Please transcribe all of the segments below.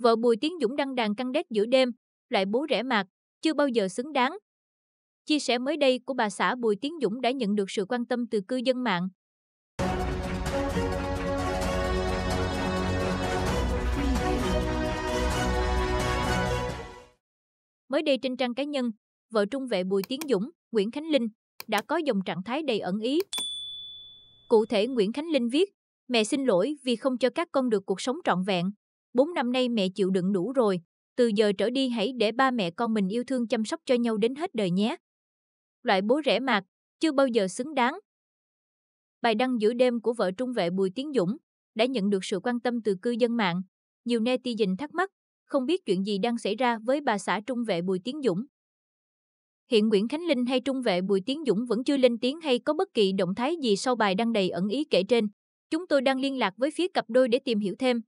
Vợ Bùi Tiến Dũng đăng đàn căng đét giữa đêm, lại bố rẻ mạt, chưa bao giờ xứng đáng. Chia sẻ mới đây của bà xã Bùi Tiến Dũng đã nhận được sự quan tâm từ cư dân mạng. Mới đây trên trang cá nhân, vợ trung vệ Bùi Tiến Dũng, Nguyễn Khánh Linh đã có dòng trạng thái đầy ẩn ý. Cụ thể Nguyễn Khánh Linh viết, mẹ xin lỗi vì không cho các con được cuộc sống trọn vẹn, bốn năm nay mẹ chịu đựng đủ rồi, từ giờ trở đi hãy để ba mẹ con mình yêu thương chăm sóc cho nhau đến hết đời nhé. Loại bố rẻ mạt, chưa bao giờ xứng đáng. Bài đăng giữa đêm của vợ trung vệ Bùi Tiến Dũng đã nhận được sự quan tâm từ cư dân mạng. Nhiều netizen thắc mắc, không biết chuyện gì đang xảy ra với bà xã trung vệ Bùi Tiến Dũng. Hiện Nguyễn Khánh Linh hay trung vệ Bùi Tiến Dũng vẫn chưa lên tiếng hay có bất kỳ động thái gì sau bài đăng đầy ẩn ý kể trên. Chúng tôi đang liên lạc với phía cặp đôi để tìm hiểu thêm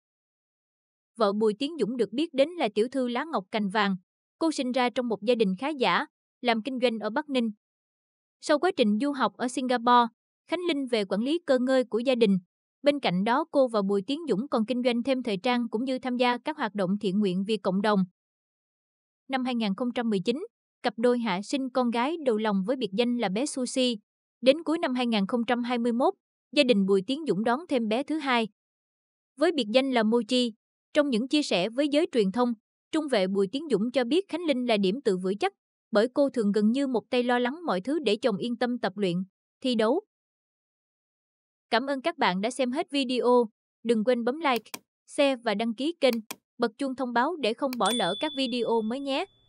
vợ Bùi Tiến Dũng được biết đến là tiểu thư lá ngọc cành vàng. Cô sinh ra trong một gia đình khá giả, làm kinh doanh ở Bắc Ninh. Sau quá trình du học ở Singapore, Khánh Linh về quản lý cơ ngơi của gia đình. Bên cạnh đó, cô và Bùi Tiến Dũng còn kinh doanh thêm thời trang cũng như tham gia các hoạt động thiện nguyện vì cộng đồng. Năm 2019, cặp đôi hạ sinh con gái đầu lòng với biệt danh là bé Sushi. Đến cuối năm 2021, gia đình Bùi Tiến Dũng đón thêm bé thứ hai. Với biệt danh là Mochi, trong những chia sẻ với giới truyền thông, trung vệ Bùi Tiến Dũng cho biết Khánh Linh là điểm tự vững chắc, bởi cô thường gần như một tay lo lắng mọi thứ để chồng yên tâm tập luyện, thi đấu. Cảm ơn các bạn đã xem hết video. Đừng quên bấm like, share và đăng ký kênh, bật chuông thông báo để không bỏ lỡ các video mới nhé.